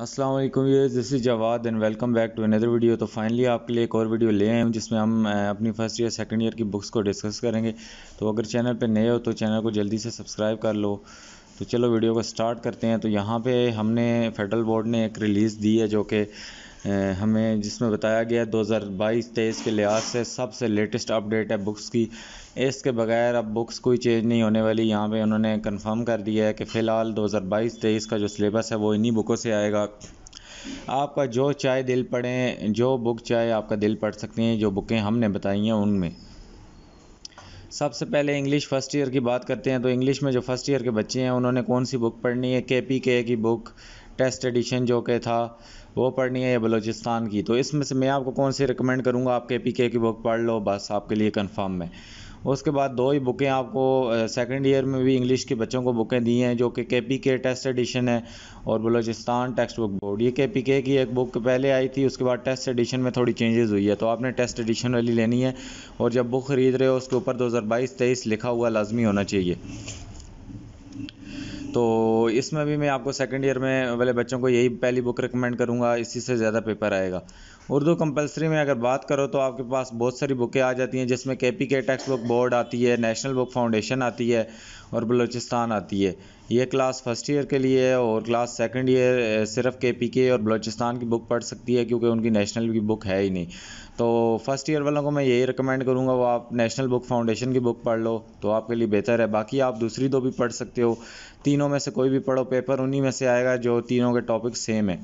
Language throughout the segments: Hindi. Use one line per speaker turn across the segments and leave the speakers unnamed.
अस्सलाम वालेकुम ये this is Jawad and welcome back to another video तो फाइनली आपके लिए एक और वीडियो ले आए हैं जिसमें हम अपनी फ़र्स्ट ईयर सेकंड ईयर की बुक्स को डिस्कस करेंगे तो अगर चैनल पे नए हो तो चैनल को जल्दी से सब्सक्राइब कर लो तो चलो वीडियो को स्टार्ट करते हैं तो यहाँ पे हमने फेडरल बोर्ड ने एक रिलीज़ दी है जो कि हमें जिसमें बताया गया 2022-23 के लिहाज से सबसे लेटेस्ट अपडेट है बुक्स की इसके बगैर अब बुक्स कोई चेंज नहीं होने वाली यहाँ पे उन्होंने कंफर्म कर दिया है कि फ़िलहाल 2022-23 का जो सिलेबस है वो इन्हीं बुकों से आएगा आपका जो चाहे दिल पढ़ें जो बुक चाहे आपका दिल पढ़ सकते हैं जो बुकें हमने बताई हैं उनमें सबसे पहले इंग्लिश फ़र्स्ट ईयर की बात करते हैं तो इंग्लिश में जो फ़र्स्ट ईयर के बच्चे हैं उन्होंने कौन सी बुक पढ़नी है के पी के की बुक टेस्ट एडिशन जो के था वो पढ़नी है या बलोचिस्तान की तो इसमें से मैं आपको कौन सी रिकमेंड करूँगा आप के पी के की बुक पढ़ लो बस आपके लिए कन्फर्म है उसके बाद दो ही बुकें आपको सेकंड ईयर में भी इंग्लिश के बच्चों को बुकें दी हैं जो कि के पी के टेस्ट एडिशन है और बलोचिस्तान टेक्स्ट बुक बोर्ड ये के पी के की एक बुक पहले आई थी उसके बाद टेस्ट एडिशन में थोड़ी चेंजेस हुई है तो आपने टेस्ट एडिशन वाली लेनी है और जब बुक ख़रीद रहे हो उसके ऊपर दो हज़ार बाईस तेईस लिखा हुआ लाजमी होना चाहिए तो इसमें भी मैं आपको सेकेंड ईयर में वाले बच्चों को यही पहली बुक रिकमेंड करूँगा इसी से ज़्यादा पेपर आएगा उर्दू कंपलसरी में अगर बात करो तो आपके पास बहुत सारी बुकें आ जाती हैं जिसमें के पी के टेक्स्ट बुक बोर्ड आती है नेशनल बुक फाउंडेशन आती है और बलूचिस्तान आती है ये क्लास फर्स्ट ईयर के लिए है और क्लास सेकंड ईयर सिर्फ के पी के और बलूचिस्तान की बुक पढ़ सकती है क्योंकि उनकी नेशनल की बुक है ही नहीं तो फर्स्ट ईयर वालों को मैं यही रिकमेंड करूँगा वो आप नेशनल बुक फाउंडेशन की बुक पढ़ लो तो आपके लिए बेहतर है बाकी आप दूसरी दो भी पढ़ सकते हो तीनों में से कोई भी पढ़ो पेपर उन्हीं में से आएगा जो तीनों के टॉपिक सेम है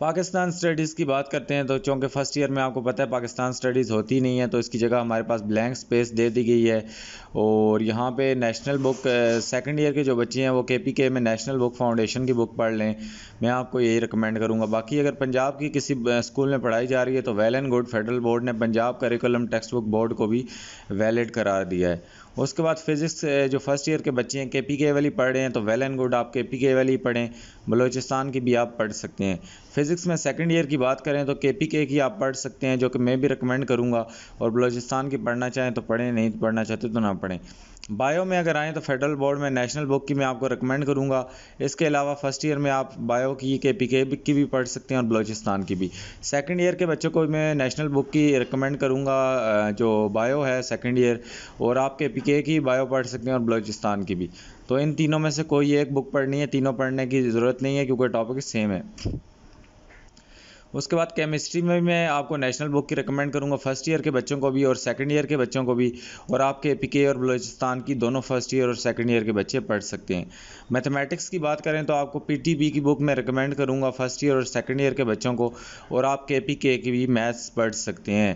पाकिस्तान स्टडीज़ की बात करते हैं तो चूँकि फ़र्स्ट ईयर में आपको पता है पाकिस्तान स्टडीज़ होती नहीं है तो इसकी जगह हमारे पास ब्लैंक स्पेस दे दी गई है और यहाँ पे नेशनल बुक सेकंड ईयर के जो बच्चे हैं वो के पी के में नेशनल बुक फाउंडेशन की बुक पढ़ लें मैं आपको यही रिकमेंड करूँगा बाकी अगर पंजाब की किसी स्कूल में पढ़ाई जा रही है तो well and good federal board ने Punjab curriculum textbook board को भी वैलिड करार दिया है उसके बाद फिज़िक्स जो फर्स्ट ईयर के बच्चे हैं के पी के वाली पढ़ रहे हैं तो वेल एंड गुड आप के पी के वाली पढ़ें बलोचिस्तान की भी आप पढ़ सकते हैं फिजिक्स फिज़िक्स में सेकेंड ईयर की बात करें तो के पी के की आप पढ़ सकते हैं जो कि मैं भी रिकमेंड करूँगा और बलोचिस्तान की पढ़ना चाहें तो पढ़ें नहीं पढ़ना चाहते तो ना पढ़ें बायो में अगर आएँ तो फेडरल बोर्ड में नेशनल बुक की मैं आपको रिकमेंड करूँगा इसके अलावा फर्स्ट ईयर में आप बायो की के पी के की भी पढ़ सकते हैं और बलोचिस्तान की भी सेकेंड ईयर के बच्चों को मैं नेशनल बुक की रिकमेंड करूँगा जो बायो है सेकेंड ईयर और आप के पी के की बायो पढ़ सकते हैं और बलोचिस्तान की भी तो इन तीनों में से कोई एक बुक पढ़नी है तीनों पढ़ने की ज़रूरत नहीं है क्योंकि टॉपिक सेम है उसके बाद केमिस्ट्री में मैं आपको नेशनल बुक की रिकमेंड करूँगा फर्स्ट ईयर के बच्चों को भी और सेकेंड ईयर के बच्चों को भी और आपके पी और बलोचिस्तान की दोनों फर्स्ट ईयर और सेकेंड ईयर के बच्चे पढ़ सकते हैं मैथमेटिक्स की बात करें तो आपको पी की बुक मैं रिकमेंड करूँगा फर्स्ट ईयर और सेकेंड ईयर के बच्चों को और आप के की भी मैथ्स पढ़ सकते हैं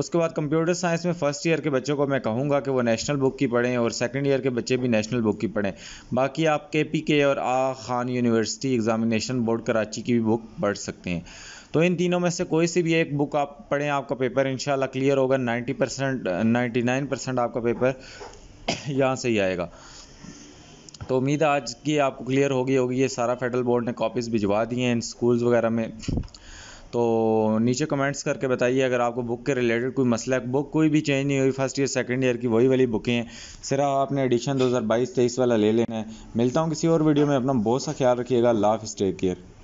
उसके बाद कंप्यूटर साइंस में फ़र्स्ट ईयर के बच्चों को मैं कहूँगा कि वो नेशनल बुक की पढ़ें और सेकंड ईयर के बच्चे भी नेशनल बुक की पढ़ें बाकी आप के पी के और आ Khan university examination board Karachi की भी बुक पढ़ सकते हैं तो इन तीनों में से कोई सी भी एक बुक आप पढ़ें आपका पेपर इंशाल्लाह क्लियर होगा 90 परसेंट नाइन्टी परसेंट आपका पेपर यहाँ से ही आएगा तो उम्मीद है आज की आपको क्लियर होगी होगी ये सारा फेडरल बोर्ड ने कॉपीज़ भिजवा दी हैं इन स्कूल्स वगैरह में तो नीचे कमेंट्स करके बताइए अगर आपको बुक के रिलेटेड कोई मसला है बुक कोई भी चेंज नहीं हुई फर्स्ट ईयर सेकंड ईयर की वही वाली बुकें हैं सिर्फ आपने एडिशन 2022-23 वाला ले लेना है मिलता हूँ किसी और वीडियो में अपना बहुत सा ख्याल रखिएगा लाफ स्टेक केयर